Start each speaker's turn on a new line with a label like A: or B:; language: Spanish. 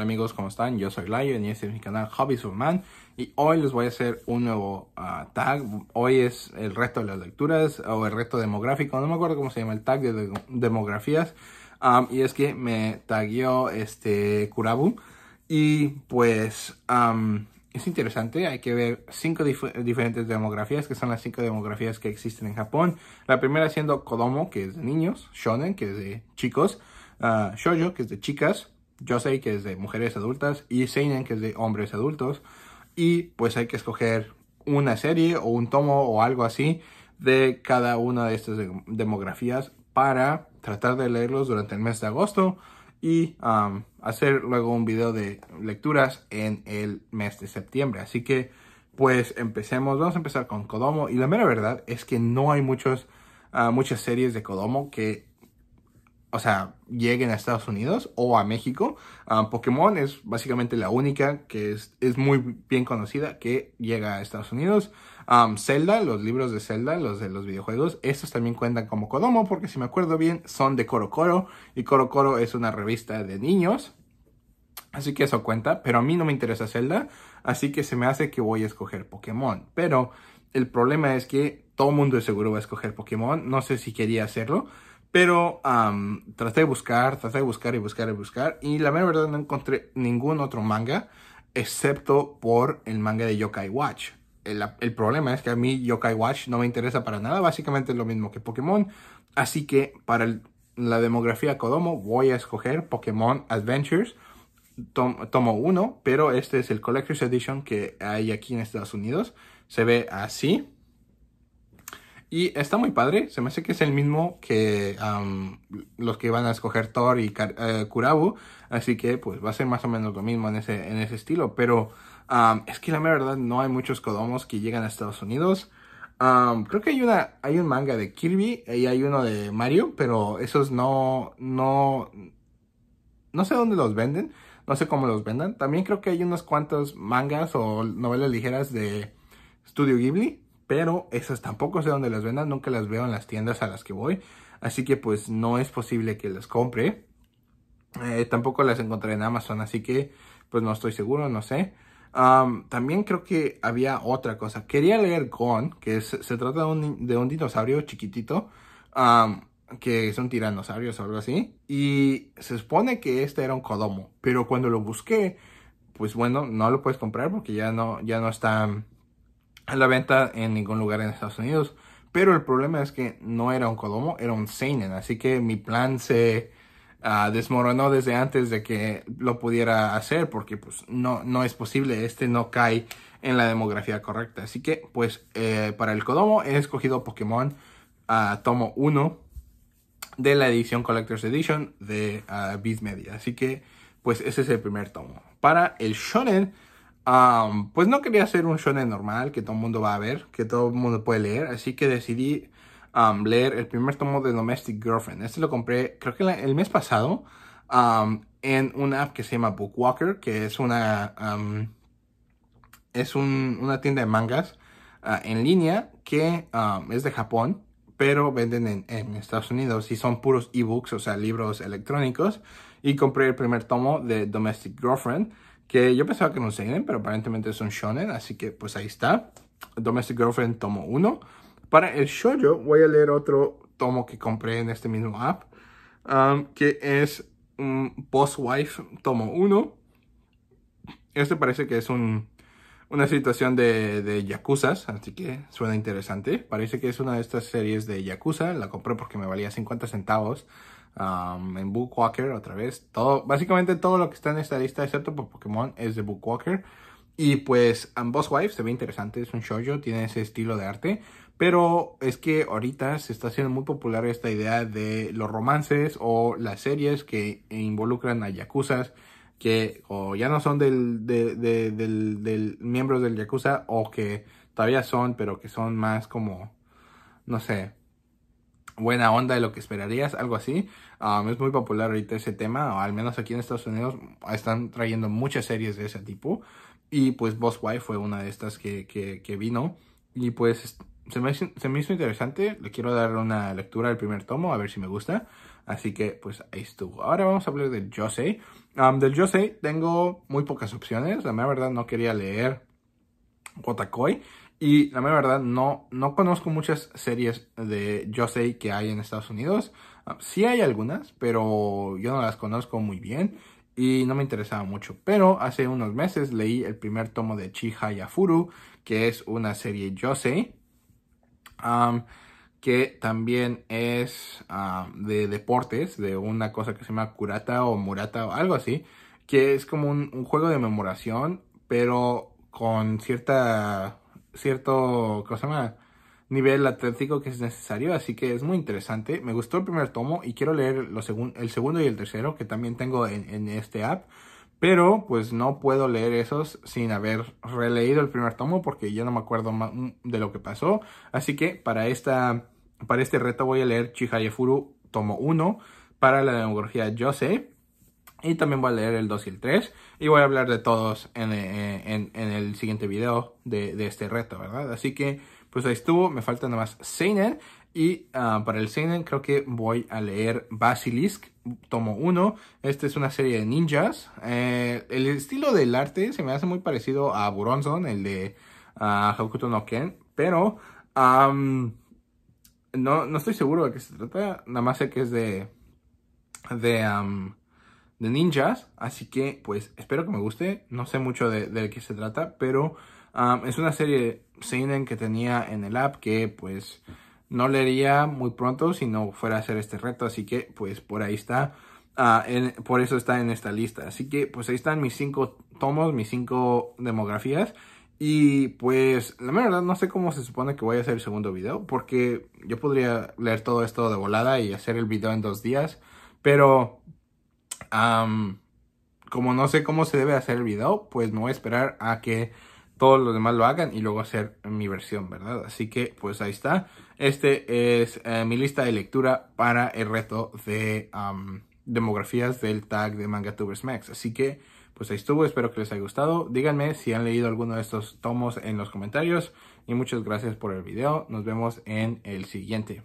A: amigos, ¿cómo están? Yo soy Lion y este es mi canal Hobbies of Man y hoy les voy a hacer un nuevo ah, tag. Hoy es el resto de las lecturas o el reto demográfico, no me acuerdo cómo se llama el tag de, demografías. y es que me tagueó este Kurabu y pues es interesante, hay que ver cinco diferentes demografías, que son las cinco demografías que existen en Japón. La primera siendo Kodomo, que es de niños, Shonen, que es de chicos, ah, Shoujo, que es de chicas, sé que es de mujeres adultas, y Seinen, que es de hombres adultos. Y pues hay que escoger una serie o un tomo o algo así de cada una de estas demografías para tratar de leerlos durante el mes de agosto y hacer luego un video de lecturas en el mes de septiembre. Así que pues empecemos, vamos a empezar con Kodomo y la mera verdad es que no hay muchos, ah, muchas series de Kodomo que o sea, lleguen a Estados Unidos o a México. Ah, Pokémon es básicamente la única que es, muy bien conocida que llega a Estados Unidos. Ah, Zelda, los libros de Zelda, los de los videojuegos, estos también cuentan como Kodomo porque si me acuerdo bien son de Coro Coro y Coro Coro es una revista de niños. Así que eso cuenta, pero a mí no me interesa Zelda, así que se me hace que voy a escoger Pokémon. Pero el problema es que todo mundo seguro va a escoger Pokémon, no sé si quería hacerlo. Pero traté de buscar, traté de buscar y buscar y buscar. Y la verdad no encontré ningún otro manga, excepto por el manga de Yokai Watch. El, problema es que a mí Yokai Watch no me interesa para nada. Básicamente es lo mismo que Pokémon. Así que para la demografía Kodomo voy a escoger Pokémon Adventures. tomo uno, pero este es el Collector's Edition que hay aquí en Estados Unidos. Se ve así. Y está muy padre, se me hace que es el mismo que los que van a escoger Thor y eh, Kurabu, así que pues va a ser más o menos lo mismo en ese, en ese estilo, pero es que la verdad no hay muchos Kodomos que llegan a Estados Unidos. creo que hay una, hay un manga de Kirby y hay uno de Mario, pero esos no, no, no sé dónde los venden, no sé cómo los vendan. También creo que hay unos cuantos mangas o novelas ligeras de Studio Ghibli, pero esas tampoco sé dónde las vendan, nunca las veo en las tiendas a las que voy, así que pues no es posible que las compre. Eh, tampoco las encontré en Amazon, así que pues no estoy seguro, no sé. también creo que había otra cosa. Quería leer con. que se trata de un, de un dinosaurio chiquitito, que es un tiranosaurio o algo así. Y se supone que este era un Kodomo, pero cuando lo busqué, pues bueno, no lo puedes comprar porque ya no, ya no está la venta en ningún lugar en Estados Unidos. Pero el problema es que no era un kodomo era un Seinen. Así que mi plan se ah, desmoronó desde antes de que lo pudiera hacer porque pues no, no es posible. Este no cae en la demografía correcta. Así que pues eh, para el kodomo he escogido Pokémon ah, Tomo 1 de la edición Collector's Edition de uh, Media. Así que pues ese es el primer tomo. Para el Shonen pues no quería hacer un shonen normal que todo el mundo va a ver, que todo el mundo puede leer, así que decidí leer el primer tomo de Domestic Girlfriend. Este lo compré creo que el mes pasado en una app que se llama Bookwalker, que es una, es una tienda de mangas ah, en línea que es de Japón, pero venden en, en Estados Unidos y son puros ebooks, o sea, libros electrónicos. Y compré el primer tomo de Domestic Girlfriend que yo pensaba que no un pero aparentemente es un shonen, así que pues ahí está. Domestic Girlfriend tomo 1. Para el shoujo voy a leer otro tomo que compré en este mismo app, um, que es mm, Boss Wife tomo 1. Este parece que es una situación de, de yakuzas, así que suena interesante. Parece que es una de estas series de yakuza, la compré porque me valía 50 centavos Um, en Bookwalker otra vez. Todo, básicamente todo lo que está en esta lista, excepto por Pokémon, es de Bookwalker. Y pues Ambos Wives se ve interesante, es un shoujo, tiene ese estilo de arte. Pero es que ahorita se está haciendo muy popular esta idea de los romances o las series que involucran a yakuzas que o ya no son del, del, del, miembros del yakuza o que todavía son, pero que son más como, no sé, buena onda de lo que esperarías, algo así. Um, es muy popular ahorita ese tema, o al menos aquí en Estados Unidos están trayendo muchas series de ese tipo. Y pues Boss Wife fue una de estas que, vino. Y pues se me, hizo interesante. Le quiero dar una lectura del primer tomo, a ver si me gusta. Así que, pues ahí estuvo. Ahora vamos a hablar del Jose. Um, del Jose tengo muy pocas opciones. La verdad no quería leer Kotakoi. Y la verdad, no, no conozco muchas series de Josei que hay en Estados Unidos. Ah, sí hay algunas, pero yo no las conozco muy bien y no me interesaba mucho. Pero hace unos meses leí el primer tomo de furu que es una serie Josei, que también es de deportes, de una cosa que se llama Kurata o Murata o algo así, que es como un, un juego de memoración, pero con cierta cierto nivel atlético que es necesario, así que es muy interesante. Me gustó el primer tomo y quiero leer lo el segundo y el tercero que también tengo en, este app. Pero pues no puedo leer esos sin haber releído el primer tomo porque ya no me acuerdo mm, de lo que pasó. Así que para, esta, para este reto voy a leer Chihayafuru tomo 1 para la demografía sé y también voy a leer el 2 y el 3. Y voy a hablar de todos en, eh, el siguiente video de, este reto, ¿verdad? Así que, pues ahí estuvo. Me falta nada más Seinen. Y ah, para el Seinen creo que voy a leer Basilisk, tomo 1. Esta es una serie de ninjas. Eh, el estilo del arte se me hace muy parecido a Buronson, el de uh, ah, Hokuto no Ken. Pero... no, no estoy seguro de qué se trata, nada más sé que es de, de de ninjas. Así que, pues, espero que me guste. No sé mucho de, qué se trata, pero es una serie seinen que tenía en el app que, pues, no leería muy pronto si no fuera a hacer este reto. Así que, pues, por ahí está. Ah, por eso está en esta lista. Así que, pues, ahí están mis cinco tomos, mis cinco demografías. Y pues, la verdad, no sé cómo se supone que voy a hacer el segundo video, porque yo podría leer todo esto de volada y hacer el video en dos días, pero como no sé cómo se debe hacer el video, pues no voy a esperar a que todos los demás lo hagan y luego hacer mi versión, ¿verdad? Así que pues ahí está. Este es eh, mi lista de lectura para el reto de demografías del tag de Mangatubers Max. Así que pues ahí estuvo, espero que les haya gustado. Díganme si han leído alguno de estos tomos en los comentarios y muchas gracias por el video. Nos vemos en el siguiente.